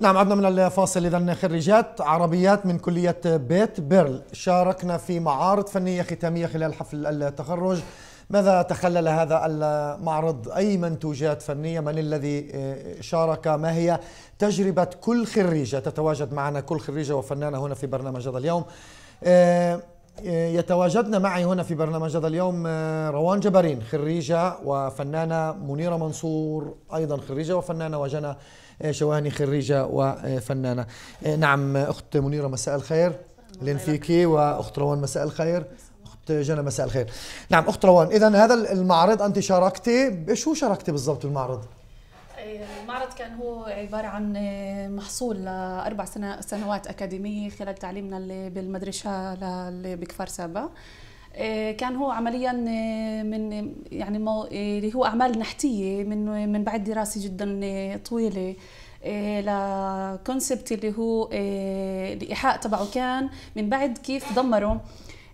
نعم عدنا من الفاصل إذا خريجات عربيات من كلية بيت بيرل شاركنا في معارض فنية ختامية خلال حفل التخرج ماذا تخلل هذا المعرض أي منتوجات فنية من الذي آه، شارك ما هي تجربة كل خريجة تتواجد معنا كل خريجة وفنانة هنا في برنامج هذا اليوم آه، يتواجدن معي هنا في برنامج هذا اليوم آه، روان جبرين خريجة وفنانة منيرة منصور أيضا خريجة وفنانة وجنى آه، شواني خريجة وفنانة آه، نعم أخت منيرة مساء الخير لين فيكي وأخت روان مساء الخير أخت جنى مساء الخير نعم أخت روان إذا هذا المعرض أنت شاركتي شو شاركتي بالضبط المعرض؟ المعرض كان هو عبارة عن آه، محصول لأربع سنوات أكاديمية خلال تعليمنا اللي بالمدرسة اللي بكفر سابا آه، كان هو عمليا آه، من يعني اللي هو أعمال نحتية من من بعد دراسة جدا طويلة لكونسبت اللي هو الإيحاء تبعه كان من بعد كيف دمروا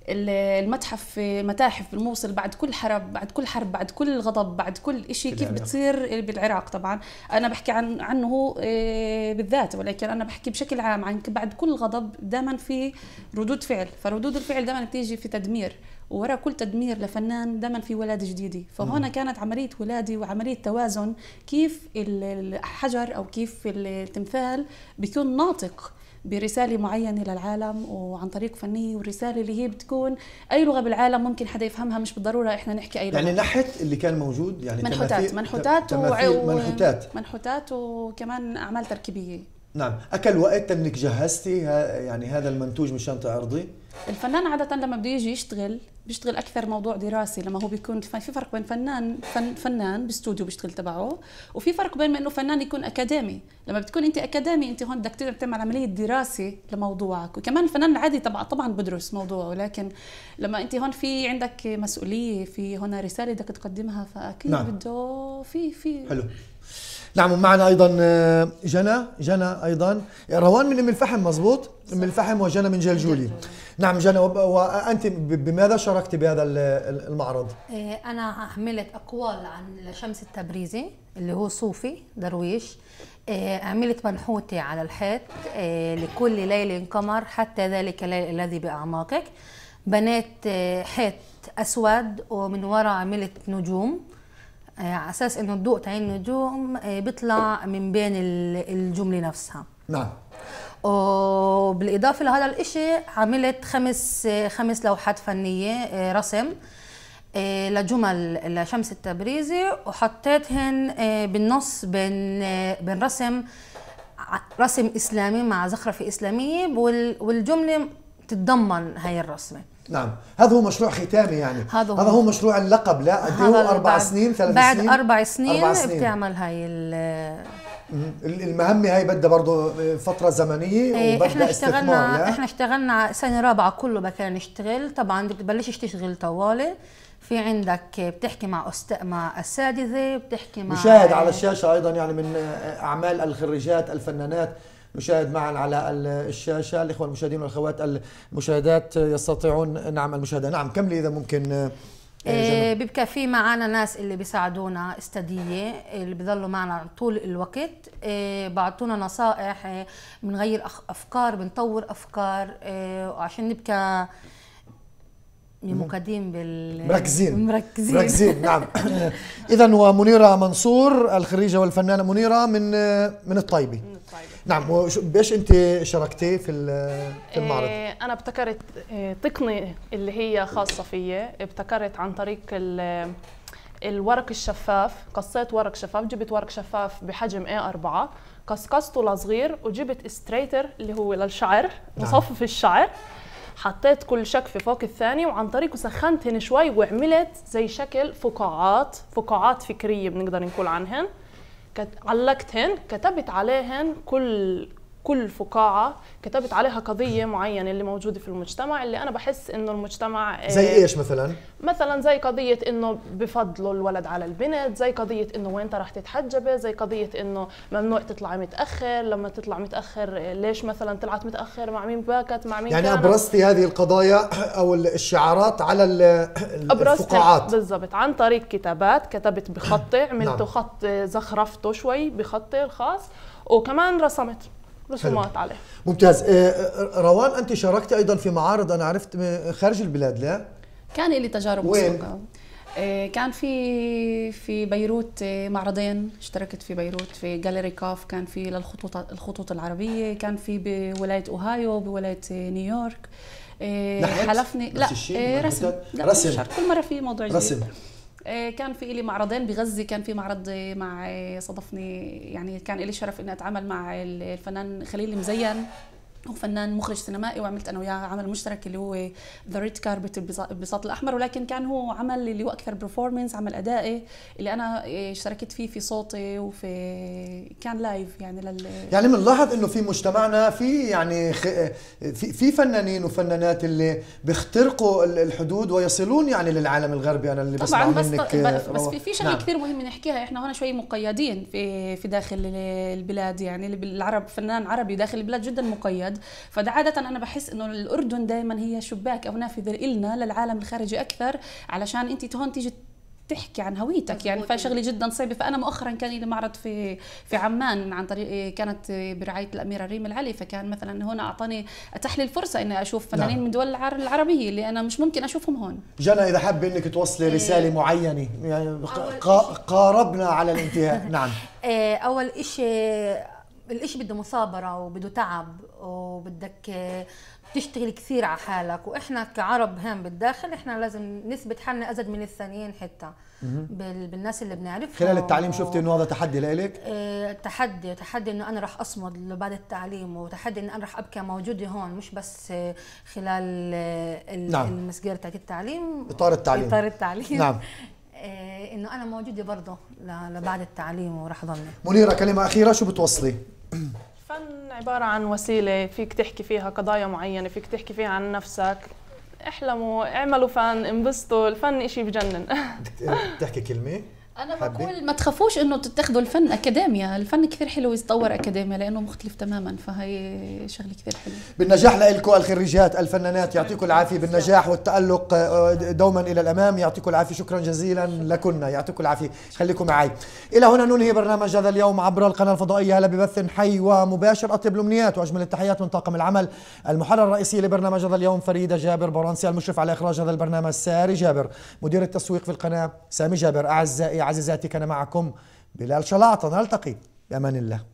المتحف متاحف بالموصل بعد كل حرب بعد كل حرب بعد كل غضب بعد كل شيء كيف بتصير بالعراق طبعا انا بحكي عن عنه هو آه، بالذات ولكن انا بحكي بشكل عام عن بعد كل غضب دائما في ردود فعل فردود الفعل دائما بتيجي في تدمير وراء كل تدمير لفنان دائما في ولاده جديده فهنا كانت عمليه ولاده وعمليه توازن كيف الحجر او كيف التمثال بيكون ناطق برساله معينه للعالم وعن طريق فنيه ورساله اللي هي بتكون اي لغه بالعالم ممكن حدا يفهمها مش بالضروره احنا نحكي اي يعني لغه يعني نحت اللي كان موجود يعني منحوتات منحوتات منحوتات منحوتات وكمان اعمال تركيبيه نعم اكل وقت انك جهزتي يعني هذا المنتوج مشان تعرضي الفنان عادة لما بده يجي يشتغل بيشتغل أكثر موضوع دراسي لما هو بيكون في فرق بين فنان فن فنان باستوديو بيشتغل تبعه وفي فرق بين ما إنه فنان يكون أكاديمي لما بتكون أنت أكاديمي أنت هون بدك تعمل عملية دراسة لموضوعك وكمان الفنان العادي طبعا طبعا بدرس موضوعه لكن لما أنت هون في عندك مسؤولية في هنا رسالة بدك تقدمها فأكيد نعم. بده في في حلو نعم معنا ايضا آه، جنى جنى ايضا روان من ام الفحم مزبوط ام الفحم وجنى من جلجولي نعم جنى وانت بماذا شاركت بهذا المعرض آه، انا عملت اقوال عن شمس التبريزي اللي هو صوفي درويش عملت آه، منحوتي على الحيط لكل ليل قمر حتى ذلك الليل الذي باعماقك بنيت حيط اسود ومن وراء عملت نجوم آه، على اساس انه الضوء تاع النجوم آه، بيطلع من بين الجمله نفسها نعم وبالاضافه لهذا الاشي عملت خمس خمس لوحات فنيه آه، رسم لجمل لشمس التبريزي وحطيتهن بالنص بين بين رسم رسم اسلامي مع زخرفه اسلاميه والجمله تتضمن هاي الرسمه نعم هذا هو مشروع ختامي يعني هذا هو, هذا هو مشروع اللقب لا قد إيه هو اربع سنين ثلاث بعد سنين بعد اربع سنين, أربع سنين. بتعمل هاي المهمه هاي بدها برضه فتره زمنيه ايه احنا اشتغلنا احنا اشتغلنا سنه رابعه كله بكنا نشتغل طبعا بتبلش تشتغل طوالي في عندك بتحكي مع أست... مع اساتذه بتحكي مع مشاهد إيه؟ على الشاشه ايضا يعني من اعمال الخريجات الفنانات نشاهد معا على الشاشة الإخوة المشاهدين والأخوات المشاهدات يستطيعون نعم المشاهدة نعم كملي إذا ممكن آه، إيه بيبقى في معنا ناس اللي بيساعدونا استدية اللي بيضلوا معنا طول الوقت إيه بعطونا نصائح إيه بنغير أفكار بنطور أفكار إيه، عشان نبقى مقدمين بال مركزين مركزين مركزين نعم اذا ومنيره منصور الخريجه والفنانه منيره من من الطيبه من الطيبه نعم بايش انت شاركتي في في المعرض؟ إيه، انا ابتكرت إيه، تقنيه اللي هي خاصه فيا ابتكرت عن طريق الورق الشفاف قصيت ورق شفاف جبت ورق شفاف بحجم A4 قصقصته لصغير وجبت ستريتر اللي هو للشعر نعم. مصفف الشعر حطيت كل شك في فوق الثاني وعن طريقه سخنت هن شوي وعملت زي شكل فقاعات فقاعات فكريه بنقدر نقول عنهن علقتهن كتبت عليهن كل كل فقاعة كتبت عليها قضية معينة اللي موجودة في المجتمع اللي أنا بحس إنه المجتمع آه، زي إيش مثلا؟ مثلا زي قضية إنه بفضلوا الولد على البنت زي قضية إنه وين رح تتحجبي زي قضية إنه ممنوع تطلعي متأخر لما تطلع متأخر ليش مثلا طلعت متأخر مع مين باكت مع مين يعني كانت؟ أبرزتي هذه القضايا أو الشعارات على الفقاعات بالضبط عن طريق كتابات كتبت بخطي عملت نعم. خط آه، زخرفته شوي بخطي الخاص وكمان رسمت رسومات عليه ممتاز آه، آه، روان انت شاركتي ايضا في معارض انا عرفت آه، خارج البلاد لا كان لي تجارب وين؟ كان في في بيروت معرضين اشتركت في بيروت في جاليري كاف كان في للخطوط الخطوط العربيه كان في بولايه اوهايو بولايه نيويورك حلفني لا رسم لا رسم كل مره في موضوع جديد رسم آه، كان في لي معرضين بغزة كان في معرض آه، مع آه، صدفني يعني كان لي شرف اني اتعامل مع الفنان خليل المزين هو فنان مخرج سينمائي وعملت انا وياه عمل مشترك اللي هو ذا ريد كاربت البساط الاحمر ولكن كان هو عمل اللي هو اكثر برفورمنس عمل ادائي اللي انا اشتركت فيه في صوتي وفي كان لايف يعني لل يعني بنلاحظ انه في مجتمعنا في يعني في في فنانين وفنانات اللي بيخترقوا الحدود ويصلون يعني للعالم الغربي انا اللي بسمع بس منك بس, آه، بس في, في شغله نعم. كثير مهم نحكيها احنا هنا شوي مقيدين في في داخل البلاد يعني العرب فنان عربي داخل البلاد جدا مقيد البلد فده عادة أنا بحس أنه الأردن دائما هي شباك أو نافذة إلنا للعالم الخارجي أكثر علشان أنت هون تيجي تحكي عن هويتك يعني فشغلة جدا صعبة فأنا مؤخرا كان لي معرض في في عمان عن طريق كانت برعاية الأميرة ريم العلي فكان مثلا هنا أعطاني أتاح لي الفرصة إني أشوف نعم. فنانين نعم. من دول العربية اللي أنا مش ممكن أشوفهم هون جنى إذا حابة إنك توصلي إيه. رسالة معينة يعني قاربنا على الانتهاء نعم إيه، أول إشي الإشي بده مثابرة وبده تعب وبدك تشتغل كثير على حالك وإحنا كعرب هم بالداخل إحنا لازم نثبت حالنا أزد من الثانيين حتى بالناس اللي بنعرفها خلال التعليم شفتي إنه هذا تحدي لإلك؟ ايه تحدي تحدي إنه أنا رح أصمد بعد التعليم وتحدي إنه أنا رح ابكي موجودة هون مش بس خلال نعم. المسجرة تاعت التعليم إطار التعليم إطار التعليم نعم آه، انه انا موجوده برضه لبعد التعليم وراح ضلني منيره كلمه اخيره شو بتوصلي الفن عباره عن وسيله فيك تحكي فيها قضايا معينه فيك تحكي فيها عن نفسك احلموا اعملوا فن انبسطوا الفن اشي بجنن بتحكي كلمه انا بقول ما تخافوش انه تتخذوا الفن اكاديميا الفن كثير حلو يتطور اكاديميا لانه مختلف تماما فهي شغله كثير حلوه بالنجاح لكم الخريجات الفنانات يعطيكم العافيه بالنجاح والتالق آه، آه، دوما الى الامام يعطيكم العافيه شكرا جزيلا لكنا يعطيكم العافيه خليكم معي الى هنا ننهي برنامج هذا اليوم عبر القناه الفضائيه هلا ببث حي ومباشر اطيب الامنيات واجمل التحيات من طاقم العمل المحرر الرئيسي لبرنامج هذا اليوم فريده جابر برانسي المشرف على اخراج هذا البرنامج ساري جابر مدير التسويق في القناه سامي جابر اعزائي عزيزاتي كان معكم بلال شلاطه نلتقي بأمان الله